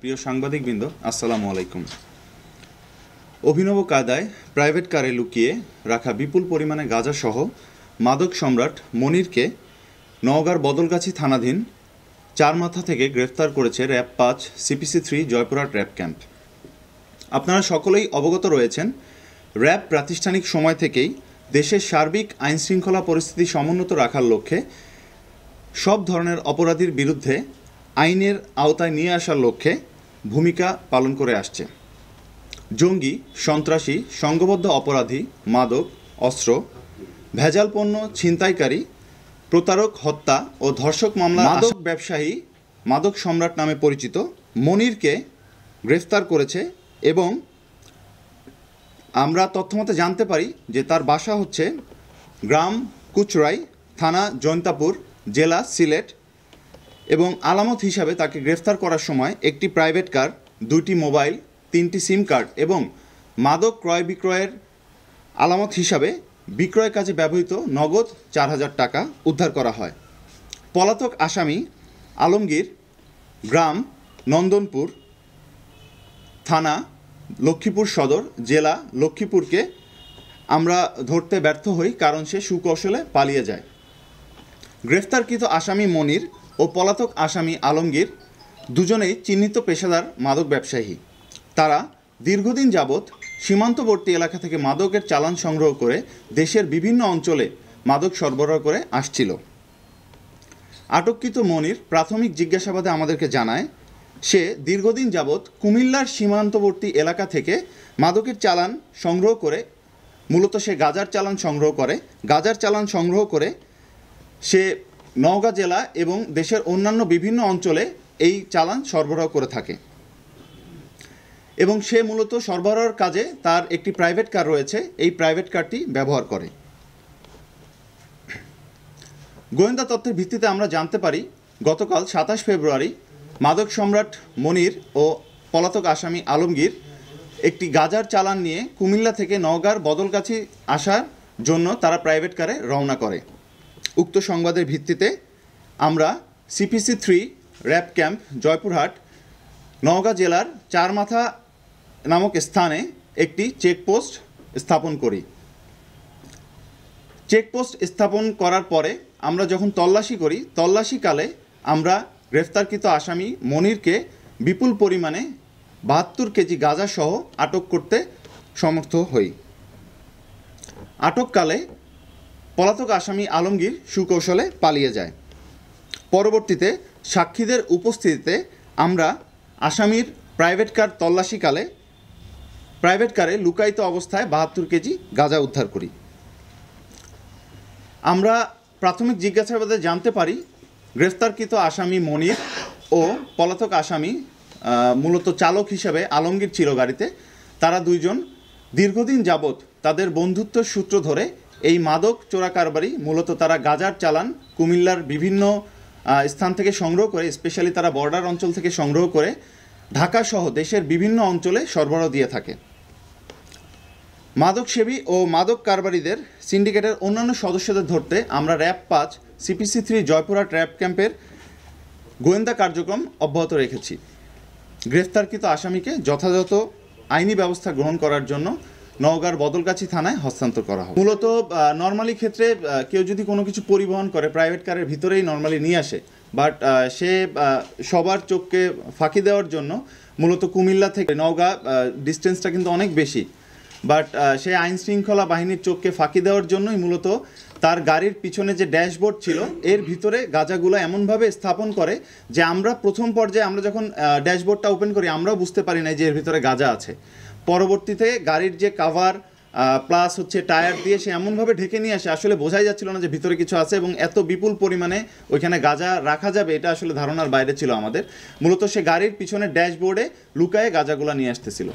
প্রিয় সাংবাদিকবৃন্দ আসসালামু আলাইকুম অভিনব কায়দায় প্রাইভেট কারে লুকিয়ে রাখা বিপুল পরিমাণে গাঁজাসহ মাদক সম্রাট মনিরকে নওগাঁর বদলগাছি থানাধীন চার মাথা থেকে গ্রেফতার করেছে র্যাব পাঁচ CPC three Joypurhat RAB camp আপনারা সকলেই অবগত রয়েছেন র্যাব প্রাতিষ্ঠানিক সময় থেকেই দেশের সার্বিক আইন শৃঙ্খলা পরিস্থিতি সমুন্নত রাখার লক্ষ্যে সব ধরনের অপরাধীর বিরুদ্ধে আইনের আওতায় নিয়ে আসার লক্ষ্যে ভূমিকা পালন করে আসছে জঙ্গি সন্ত্রাসী সংঘবদ্ধ অপরাধী মাদক অস্ত্র ভেজাল পণ্য ছিনতাইকারী প্রতারক হত্যা ও ধর্ষক মামলা মাদক ব্যবসায়ী মাদক সম্রাট নামে পরিচিত মনিরকে গ্রেফতার করেছে এবং আমরা তথ্যমতে জানতে পারি যে তার বাসা হচ্ছে গ্রাম কুচরাই থানা জয়ন্তাপুর জেলা সিলেট এবং আলামত হিসাবে তাকে গ্রেফতার করার সময় একটি প্রাইভেট কার দুটি মোবাইল তিনটি সিম কার্ড এবং মাদক ক্রয় বিক্রয়ের আলামত হিসাবে বিক্রয় কাজে ব্যবহৃত নগদ চার হাজার টাকা উদ্ধার করা হয় পলাতক আসামি আলমগীর গ্রাম নন্দনপুর থানা লক্ষ্মীপুর সদর জেলা লক্ষ্মীপুরকে আমরা ধরতে ব্যর্থ হই কারণ সে সুকৌশলে পালিয়ে যায় গ্রেফতারকৃত আসামি মনির ও পলাতক আসামি আলমগীর দুজনেই চিহ্নিত পেশাদার মাদক ব্যবসায়ী তারা দীর্ঘদিন যাবৎ সীমান্তবর্তী এলাকা থেকে মাদকের চালান সংগ্রহ করে দেশের বিভিন্ন অঞ্চলে মাদক সরবরাহ করে আসছিল আটককৃত মনির প্রাথমিক জিজ্ঞাসাবাদে আমাদেরকে জানায় সে দীর্ঘদিন যাবৎ কুমিল্লার সীমান্তবর্তী এলাকা থেকে মাদকের চালান সংগ্রহ করে মূলত সে গাজার চালান সংগ্রহ করে গাজার চালান সংগ্রহ করে সে নওগাঁ জেলা এবং দেশের অন্যান্য বিভিন্ন অঞ্চলে এই চালান সরবরাহ করে থাকে এবং সে মূলত সরবরাহের কাজে তার একটি প্রাইভেট কার রয়েছে এই প্রাইভেট কারটি ব্যবহার করে গোয়েন্দা তথ্যের ভিত্তিতে আমরা জানতে পারি গতকাল সাতাশ ফেব্রুয়ারি মাদক সম্রাট মনির ও পলাতক আসামি আলমগীর একটি গাজার চালান নিয়ে কুমিল্লা থেকে নওগাঁর বদলগাছি আসার জন্য তারা প্রাইভেট কারে রওনা করে উক্ত সংবাদের ভিত্তিতে আমরা CPC three RAB camp Joypurhat Naogaon জেলার চারমাথা নামক স্থানে একটি চেকপোস্ট স্থাপন করি চেকপোস্ট স্থাপন করার পরে আমরা যখন তল্লাশি করি তল্লাশিকালে আমরা গ্রেফতারকৃত আসামি মনিরকে বিপুল পরিমাণে বাহাত্তর কেজি গাঁজাসহ আটক করতে সমর্থ হই আটককালে পলাতক আসামি আলমগীর সুকৌশলে পালিয়ে যায় পরবর্তীতে সাক্ষীদের উপস্থিতিতে আমরা আসামির প্রাইভেট কার তল্লাশিকালে প্রাইভেট কারে লুকায়িত অবস্থায় বাহাত্তর কেজি গাঁজা উদ্ধার করি আমরা প্রাথমিক জিজ্ঞাসাবাদে জানতে পারি গ্রেফতারকৃত আসামি মনির ও পলাতক আসামি মূলত চালক হিসেবে আলমগীর ছিল গাড়িতে তারা দুইজন দীর্ঘদিন যাবৎ তাদের বন্ধুত্বের সূত্র ধরে এই মাদক চোরা কারবারি মূলত তারা গাজার চালান কুমিল্লার বিভিন্ন স্থান থেকে সংগ্রহ করে স্পেশালি তারা বর্ডার অঞ্চল থেকে সংগ্রহ করে ঢাকাসহ দেশের বিভিন্ন অঞ্চলে সরবরাহ দিয়ে থাকে মাদকসেবী ও মাদক কারবারিদের সিন্ডিকেটের অন্যান্য সদস্যদের ধরতে আমরা র্যাব পাঁচ সিপিসি থ্রি জয়পুরহাট র্যাব ক্যাম্পের গোয়েন্দা কার্যক্রম অব্যাহত রেখেছি গ্রেফতারকৃত আসামিকে যথাযথ আইনি ব্যবস্থা গ্রহণ করার জন্য নওগাঁর বদলগাছি থানায় হস্তান্তর করা হবে মূলত নর্মালি ক্ষেত্রে কেউ যদি কোনো কিছু পরিবহন করে প্রাইভেট কারের ভিতরেই নর্মালি নিয়ে আসে বাট সে সবার চোখকে ফাঁকি দেওয়ার জন্য মূলত কুমিল্লা থেকে নওগাঁ ডিস্টেন্সটা কিন্তু অনেক বেশি বাট সেই আইন শৃঙ্খলা বাহিনীর চোখকে ফাঁকি দেওয়ার জন্যই মূলত তার গাড়ির পিছনে যে ড্যাশবোর্ড ছিল এর ভিতরে গাজাগুলো এমনভাবে স্থাপন করে যে আমরা প্রথম পর্যায়ে আমরা যখন ড্যাশবোর্ডটা ওপেন করি আমরাও বুঝতে পারি না যে এর ভিতরে গাজা আছে পরবর্তীতে গাড়ির যে কাভার প্লাস হচ্ছে টায়ার দিয়ে সে এমনভাবে ঢেকে নিয়ে আসে আসলে বোঝাই যাচ্ছিল না যে ভিতরে কিছু আছে এবং এত বিপুল পরিমাণে ওইখানে গাঁজা রাখা যাবে এটা আসলে ধারণার বাইরে ছিল আমাদের মূলত সে গাড়ির পিছনে ড্যাশবোর্ডে লুকায়ে গাঁজাগুলা নিয়ে আসতেছিল